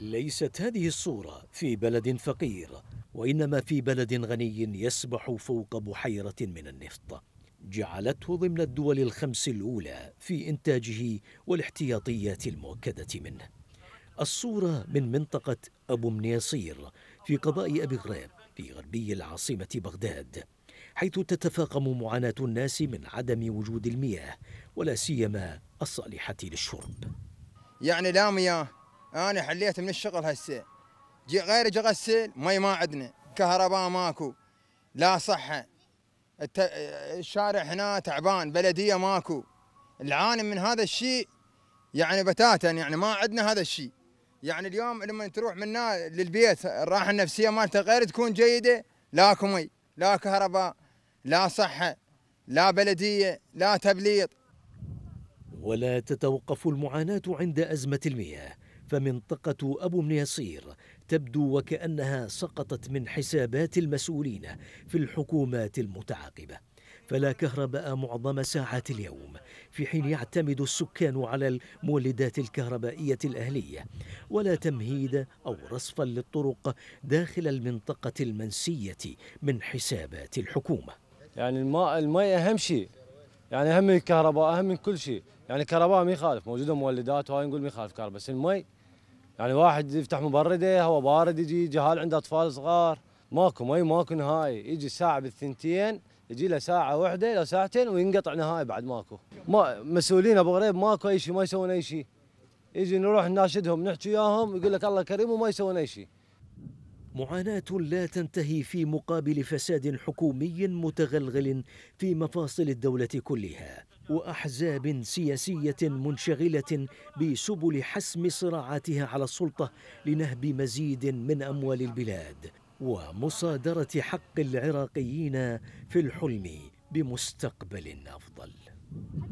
ليست هذه الصورة في بلد فقير وإنما في بلد غني يسبح فوق بحيرة من النفط جعلته ضمن الدول الخمس الأولى في إنتاجه والاحتياطيات المؤكدة منه الصورة من منطقة أبو منيصير في قضاء أبي غريب في غربي العاصمة بغداد حيث تتفاقم معاناة الناس من عدم وجود المياه ولا سيما الصالحة للشرب يعني لا مياه انا حليت من الشغل هسه غير غسل مي ما عندنا كهرباء ماكو لا صحه الشارع هنا تعبان بلديه ماكو العانم من هذا الشيء يعني بتاتا يعني ما عندنا هذا الشيء يعني اليوم لما تروح منا للبيت الراحه النفسيه مالته غير تكون جيده لا كمي لا كهرباء لا صحه لا بلديه لا تبليط ولا تتوقف المعاناه عند ازمه المياه فمنطقة أبو منيصير تبدو وكأنها سقطت من حسابات المسؤولين في الحكومات المتعاقبة فلا كهرباء معظم ساعات اليوم في حين يعتمد السكان على المولدات الكهربائية الأهلية ولا تمهيد أو رصفا للطرق داخل المنطقة المنسية من حسابات الحكومة يعني الماء الماء أهم شيء يعني أهم من الكهرباء أهم من كل شيء يعني الكهرباء ما يخالف موجودة مولدات وهاي نقول ما يخالف كهرباء بس المي يعني واحد يفتح مبرده هو بارد يجي جهال عنده اطفال صغار ماكو مي ماكو نهائي يجي ساعه بالثنتين يجي له ساعه واحده لو ساعتين وينقطع نهائي بعد ماكو ما مسؤولين ابو غريب ماكو اي شيء ما يسوون اي شيء يجي نروح نناشدهم نحكي وياهم يقول لك الله كريم وما يسوون اي شيء معاناة لا تنتهي في مقابل فساد حكومي متغلغل في مفاصل الدولة كلها وأحزاب سياسية منشغلة بسبل حسم صراعاتها على السلطة لنهب مزيد من أموال البلاد ومصادرة حق العراقيين في الحلم بمستقبل أفضل